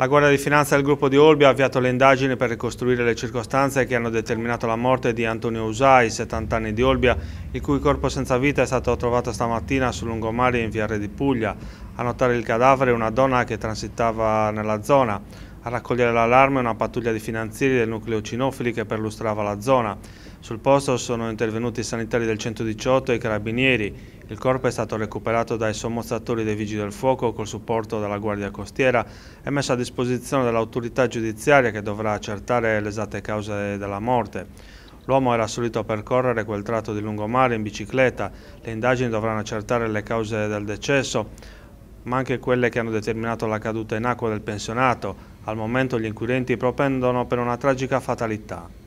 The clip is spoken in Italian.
La Guardia di Finanza del gruppo di Olbia ha avviato le indagini per ricostruire le circostanze che hanno determinato la morte di Antonio Usai, 70 anni di Olbia, il cui corpo senza vita è stato trovato stamattina sul lungomare in Via Re di Puglia. A notare il cadavere una donna che transitava nella zona. A raccogliere l'allarme una pattuglia di finanzieri del nucleo Cinofili che perlustrava la zona. Sul posto sono intervenuti i sanitari del 118 e i carabinieri. Il corpo è stato recuperato dai sommozzatori dei Vigili del Fuoco col supporto della Guardia Costiera e messo a disposizione dell'autorità giudiziaria che dovrà accertare le esatte cause della morte. L'uomo era solito percorrere quel tratto di lungomare in bicicletta, le indagini dovranno accertare le cause del decesso, ma anche quelle che hanno determinato la caduta in acqua del pensionato. Al momento gli inquirenti propendono per una tragica fatalità.